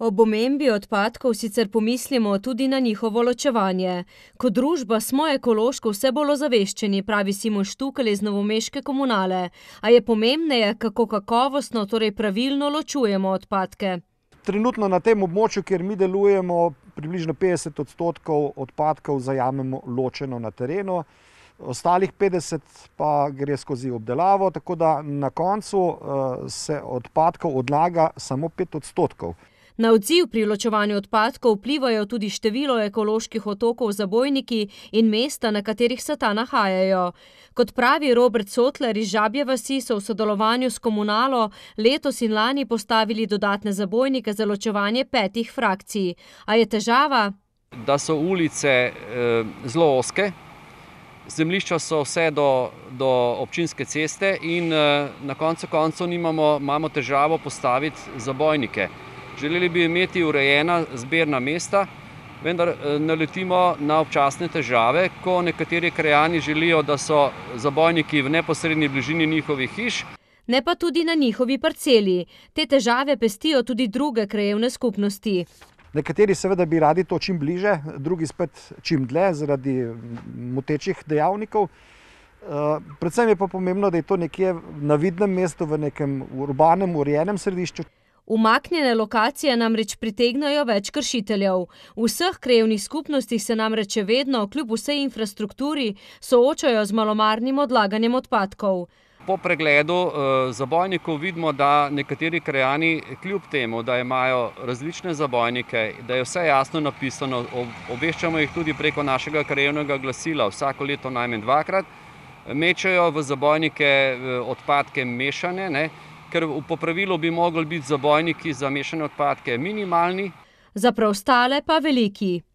Ob omembi odpadkov sicer pomislimo tudi na njihovo ločevanje. Kot družba smo ekološko vse bolj ozaveščeni, pravi Simon Štukel iz Novomeške komunale. A je pomembneje, kako kakovostno, torej pravilno ločujemo odpadke. Trenutno na tem območju, kjer mi delujemo, približno 50 odstotkov odpadkov zajamemo ločeno na terenu. Ostalih 50 pa gre skozi obdelavo, tako da na koncu eh, se odpadkov odlaga samo 5 odstotkov. Na odziv pri ločevanju odpadkov vplivajo tudi število ekoloških otokov za bojniki in mesta, na katerih se ta nahajajo. Kot pravi Robert Sotler iz Žabje vasi so v sodelovanju s komunalo letos in lani postavili dodatne zabojnike za ločevanje petih frakcij. A je težava? Da so ulice eh, zelo oske, zemlišča so vse do občinske ceste in eh, na koncu koncu imamo težavo postaviti zabojnike. Želeli bi imeti urejena zbirna mesta, vendar eh, naletimo na občasne težave, ko nekateri krajani želijo, da so zabojniki v neposrednji bližini njihovih hiš. Ne pa tudi na njihovi parceli. Te težave pestijo tudi druge krajevne skupnosti. Nekateri seveda bi radi to čim bliže, drugi spet čim dlje zaradi mm, motečih dejavnikov. Eh, predvsem je pa pomembno, da je to nekje na vidnem mestu, v nekem urbanem, urejenem središču. Umaknjene lokacije namreč pritegnajo več kršiteljev. V vseh krajevnih skupnostih se namreč vedno, kljub vsej infrastrukturi, soočajo z malomarnim odlaganjem odpadkov. Po pregledu eh, zabojnikov vidimo, da nekateri krajani, kljub temu, da imajo različne zabojnike, da je vse jasno napisano, obveščamo jih tudi preko našega krajevnega glasila vsako leto najmanj dvakrat, mečejo v zabojnike eh, odpadke mešane. Ne? ker po pravilu bi mogli biti zabojniki za mešane odpadke minimalni. Za preostale pa veliki.